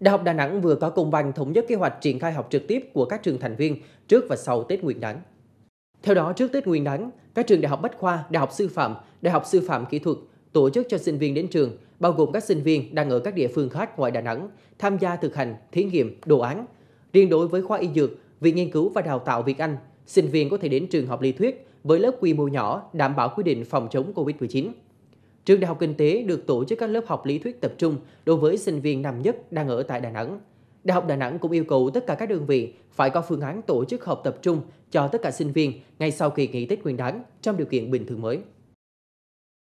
Đại học Đà Nẵng vừa có công văn thống nhất kế hoạch triển khai học trực tiếp của các trường thành viên trước và sau Tết Nguyên đán. Theo đó, trước Tết Nguyên đán, các trường đại học Bách khoa, Đại học Sư phạm, Đại học Sư phạm Kỹ thuật tổ chức cho sinh viên đến trường, bao gồm các sinh viên đang ở các địa phương khác ngoài Đà Nẵng, tham gia thực hành, thí nghiệm, đồ án. Riêng đối với khoa y dược, Viện Nghiên cứu và Đào tạo Việt Anh, sinh viên có thể đến trường học lý thuyết với lớp quy mô nhỏ đảm bảo quy định phòng chống COVID-19. Trường Đại học Kinh tế được tổ chức các lớp học lý thuyết tập trung đối với sinh viên năm nhất đang ở tại Đà Nẵng. Đại học Đà Nẵng cũng yêu cầu tất cả các đơn vị phải có phương án tổ chức học tập trung cho tất cả sinh viên ngay sau kỳ nghỉ Tết Nguyên đán trong điều kiện bình thường mới.